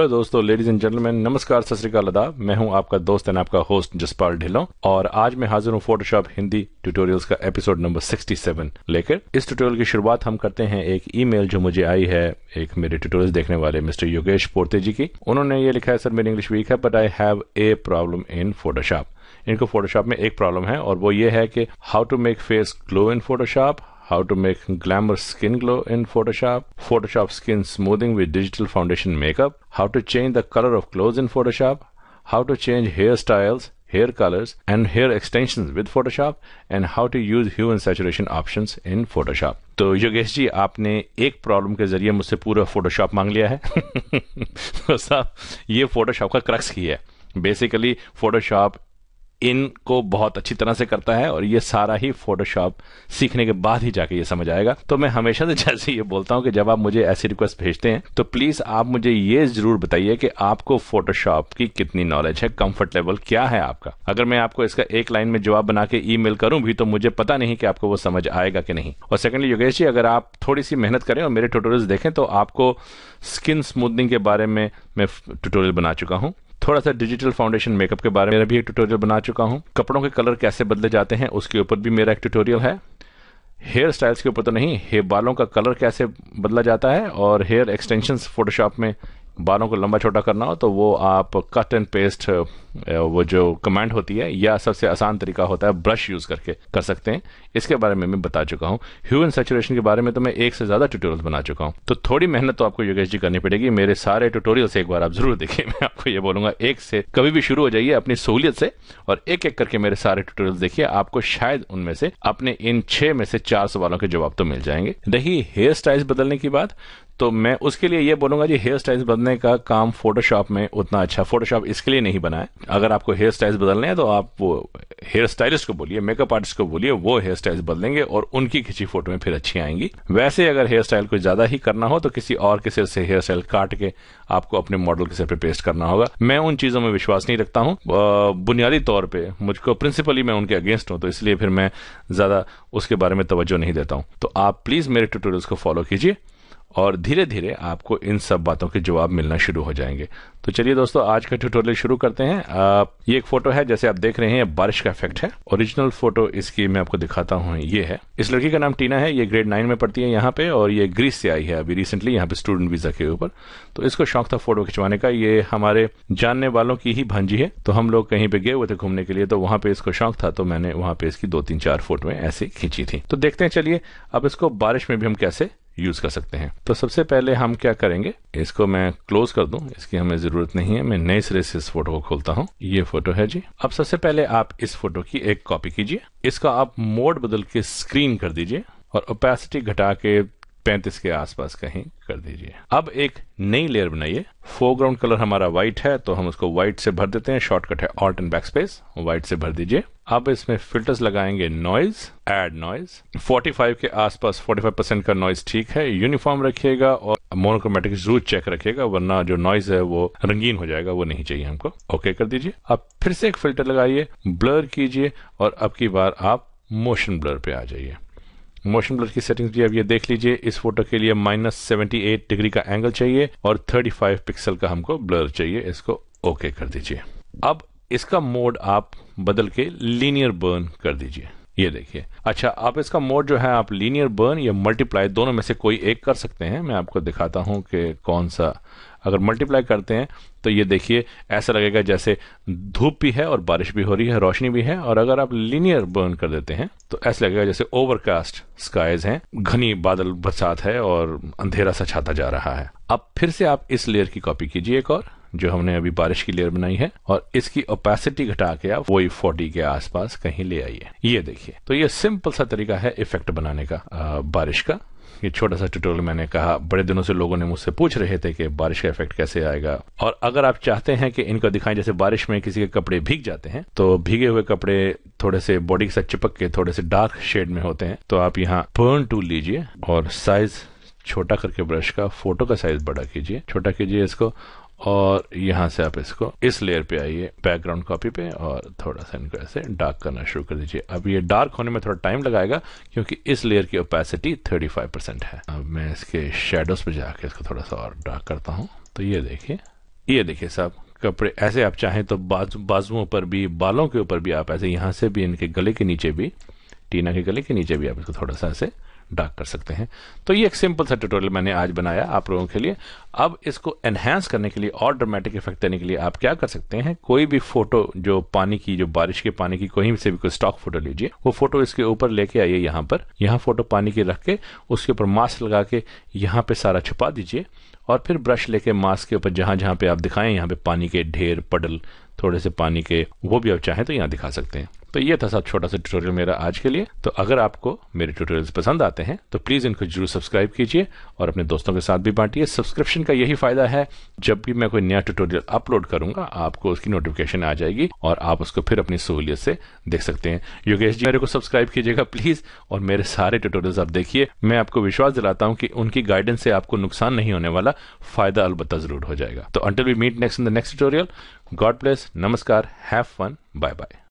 Hello दोस्तों ladies and gentleman नमस्कार सत श्रीकाल मैं हूं आपका दोस्त एंड आपका होस्ट जसपाल ढिलो और आज मैं हाजिर हूं फोटोशॉप हिंदी ट्यूटोरियल्स का एपिसोड नंबर 67 लेकर इस ट्यूटोरियल की शुरुआत हम करते हैं एक ईमेल जो मुझे आई है एक मेरे ट्यूटोरियल देखने वाले मिस्टर योगेश पोर्ते जी की उन्होंने ये लिखा है सर मेरी इंग्लिश वीक है but I have a problem in Photoshop इनको फोटोशॉप में एक प्रॉब्लम है और वो ये है कि how to make face glow in Photoshop how to make glamour skin glow in Photoshop, Photoshop skin smoothing with digital foundation makeup, how to change the color of clothes in Photoshop, how to change hairstyles, hair colors and hair extensions with Photoshop and how to use hue and saturation options in Photoshop. तो योगेश जी आपने एक problem के जरिए मुझसे पूरा Photoshop मांग लिया है तो साहब ये फोटोशॉप का क्रक्स ही है बेसिकली फोटोशॉप इनको बहुत अच्छी तरह से करता है और ये सारा ही फोटोशॉप सीखने के बाद ही जाके ये समझ आएगा तो मैं हमेशा से जैसे ये बोलता हूँ कि जब आप मुझे ऐसी रिक्वेस्ट भेजते हैं तो प्लीज आप मुझे ये जरूर बताइए कि आपको फोटोशॉप की कितनी नॉलेज है कंफर्ट लेवल क्या है आपका अगर मैं आपको इसका एक लाइन में जवाब बना के ई मेल भी तो मुझे पता नहीं कि आपको वो समझ आएगा कि नहीं और सेकेंडली योगेश जी अगर आप थोड़ी सी मेहनत करें और मेरे टूटोरियल देखें तो आपको स्किन स्मूदनिंग के बारे में मैं ट्यूटोरियल बना चुका हूँ थोड़ा सा डिजिटल फाउंडेशन मेकअप के बारे में भी एक ट्यूटोरियल बना चुका हूँ कपड़ों के कलर कैसे बदले जाते हैं उसके ऊपर भी मेरा एक ट्यूटोरियल है हेयर स्टाइल्स के ऊपर तो नहीं हेयर बालों का कलर कैसे बदला जाता है और हेयर एक्सटेंशन फोटोशॉप में बालों को लंबा छोटा करना हो तो वो आप कट एंड पेस्ट वो जो कमांड होती है या सबसे आसान तरीका होता है ब्रश यूज़ करके कर सकते हैं इसके बारे में मैं बता चुका हूँ ह्यूमन सेचुरेशन के बारे में तो मैं एक से ज़्यादा ट्यूटोरियल बना चुका हूँ तो थोड़ी मेहनत तो आपको योगेश जी करनी पड़ेगी मेरे सारे ट्यूटोरियल्स एक बार आप ज़रूर देखिए मैं आपको ये बोलूँगा एक से कभी भी शुरू हो जाइए अपनी सहूलियत से और एक एक करके मेरे सारे ट्यूटोरियल देखिए आपको शायद उनमें से अपने इन छह में से चार सवालों के जवाब तो मिल जाएंगे रही हेयर स्टाइल्स बदलने की बात तो मैं उसके लिए ये बोलूंगा जी हेयर स्टाइल्स बदलने का काम फोटोशॉप में उतना अच्छा फोटोशॉप इसके लिए नहीं बना है अगर आपको हेयर स्टाइल्स बदलने हैं तो आप वो हेयर स्टाइलिस्ट को बोलिए मेकअप आर्टिस्ट को बोलिए वो हेयर स्टाइल्स बदलेंगे और उनकी खिंची फोटो में फिर अच्छी आएंगी वैसे अगर हेयर स्टाइल को ज्यादा ही करना हो तो किसी और के सिर से हेयर स्टाइल काट के आपको अपने मॉडल के सिर पे पेस्ट करना होगा मैं उन चीजों में विश्वास नहीं रखता हूँ बुनियादी तौर पर मुझको प्रिंसिपली मैं उनके अगेंस्ट हूँ तो इसलिए फिर मैं ज्यादा उसके बारे में तवज्जो नहीं देता हूँ तो आप प्लीज मेरे ट्यूटोरियल्स को फॉलो कीजिए और धीरे धीरे आपको इन सब बातों के जवाब मिलना शुरू हो जाएंगे तो चलिए दोस्तों आज का ट्यूटोरियल शुरू करते हैं आ, ये एक फोटो है जैसे आप देख रहे हैं बारिश का इफेक्ट है ओरिजिनल फोटो इसकी मैं आपको दिखाता हूँ ये है इस लड़की का नाम टीना है ये ग्रेड नाइन में पढ़ती है यहाँ पे और ये ग्रीस से आई है अभी रिसेंटली यहाँ पे स्टूडेंट वीजा के ऊपर तो इसको शौक था फोटो खिंचवाने का ये हमारे जानने वालों की ही भांजी है तो हम लोग कहीं पे गए हुए थे घूमने के लिए तो वहां पे इसको शौक था तो मैंने वहां पे इसकी दो तीन चार फोटो ऐसे खींची थी तो देखते हैं चलिए अब इसको बारिश में भी हम कैसे यूज़ कर सकते हैं तो सबसे पहले हम क्या करेंगे इसको मैं क्लोज कर दूं इसकी हमें ज़रूरत नहीं है मैं नए सिरे से इस फोटो को खोलता हूं ये फोटो है जी अब सबसे पहले आप इस फोटो की एक कॉपी कीजिए इसका आप मोड बदल के स्क्रीन कर दीजिए और ओपेसिटी घटा के पैंतीस के आसपास कहीं कर दीजिए अब एक नई लेयर बनाइए फोरग्राउंड कलर हमारा व्हाइट है तो हम उसको व्हाइट से भर देते हैं शॉर्टकट है Alt and backspace white से भर दीजिए अब इसमें फिल्टर्स लगाएंगे नॉइज एड नॉइज 45 के आसपास 45 परसेंट का नॉइज ठीक है यूनिफॉर्म रखिएगा और मोनोक्रोमेटिक जरूर चेक रखिएगा वरना जो नॉइज है वो रंगीन हो जाएगा वो नहीं चाहिए हमको ओके कर दीजिए अब फिर से एक फिल्टर लगाइए ब्लर कीजिए और अब की बार आप मोशन ब्लर पे आ जाइए मोशन ब्लर की सेटिंग्स भी अब ये देख लीजिए इस फोटो के लिए माइनस सेवेंटी एट डिग्री का एंगल चाहिए और थर्टी फाइव पिक्सल का हमको ब्लर चाहिए इसको ओके okay कर दीजिए अब इसका मोड आप बदल के लीनियर बर्न कर दीजिए ये देखिए अच्छा आप इसका मोड जो है आप लीनियर बर्न या मल्टीप्लाई दोनों में से कोई एक कर सकते हैं मैं आपको दिखाता हूं कि कौन सा अगर मल्टीप्लाई करते हैं तो ये देखिए ऐसा लगेगा जैसे धूप भी है और बारिश भी हो रही है रोशनी भी है और अगर आप लीनियर बर्न कर देते हैं तो ऐसा लगेगा जैसे ओवरकास्ट स्काइज हैं घनी बादल बरसात है और अंधेरा सा छाता जा रहा है अब फिर से आप इस लेयर की कॉपी कीजिए एक और जो हमने अभी बारिश की लेयर बनाई है और इसकी ओपेसिटी घटा के आप वही फोर्टी के आसपास कहीं ले आइए ये देखिए तो ये सिंपल सा तरीका है इफेक्ट बनाने का आ, बारिश का ये छोटा सा ट्यूटोरियल मैंने कहा बड़े दिनों से लोगों ने मुझसे पूछ रहे थे कि बारिश का इफेक्ट कैसे आएगा और अगर आप चाहते हैं कि इनको दिखाएं जैसे बारिश में किसी के कपड़े भीग जाते हैं तो भीगे हुए कपड़े थोड़े से बॉडी के साथ चिपक के थोड़े से डार्क शेड में होते हैं तो आप यहाँ पर्न टूल लीजिए और साइज छोटा करके ब्रश का फोटो का साइज बड़ा कीजिए छोटा कीजिए इसको और यहाँ से आप इसको इस लेयर पे आइए बैकग्राउंड कॉपी पे और थोड़ा सा इनको ऐसे डार्क करना शुरू कर दीजिए अब ये डार्क होने में थोड़ा टाइम लगाएगा क्योंकि इस लेयर की ओपेसिटी 35 परसेंट है अब मैं इसके शेडोज पे जाके इसको थोड़ा सा और डार्क करता हूँ तो ये देखिए ये देखिए साहब कपड़े ऐसे आप चाहें तो बाजू बाजुओं पर भी बालों के ऊपर भी आप ऐसे यहाँ से भी इनके गले के नीचे भी टीना के गले के नीचे भी आप इसको थोड़ा सा ऐसे डार्क कर सकते हैं तो ये एक सिंपल सा ट्यूटोरियल मैंने आज बनाया आप लोगों के लिए अब इसको एनहेंस करने के लिए और ड्रामेटिक इफेक्ट देने के लिए आप क्या कर सकते हैं कोई भी फोटो जो पानी की जो बारिश के पानी की कोई से भी कोई स्टॉक फोटो लीजिए वो फोटो इसके ऊपर लेके आइए यहाँ पर यहाँ फोटो पानी की रख के उसके ऊपर मास्क लगा के यहाँ पे सारा छुपा दीजिए और फिर ब्रश लेके मास्क के ऊपर जहां जहां पे आप दिखाएं यहाँ पे पानी के ढेर पडल थोड़े से पानी के वो भी आप चाहें तो यहाँ दिखा सकते हैं तो ये था सब छोटा सा ट्यूटोरियल मेरा आज के लिए तो अगर आपको मेरे ट्यूटोरियल्स पसंद आते हैं तो प्लीज़ इनको जरूर सब्सक्राइब कीजिए और अपने दोस्तों के साथ भी बांटिए सब्सक्रिप्शन का यही फायदा है जब भी मैं कोई नया ट्यूटोरियल अपलोड करूंगा आपको उसकी नोटिफिकेशन आ जाएगी और आप उसको फिर अपनी सहूलियत से देख सकते हैं योगेश जी मेरे को सब्सक्राइब कीजिएगा प्लीज़ और मेरे सारे ट्यूटोरियल्स आप देखिए मैं आपको विश्वास दिलाता हूँ कि उनकी गाइडेंस से आपको नुकसान नहीं होने वाला फायदा अलबत्ता जरूर हो जाएगा तो until we meet next in the next tutorial God bless नमस्कार हैव फन बाय बाय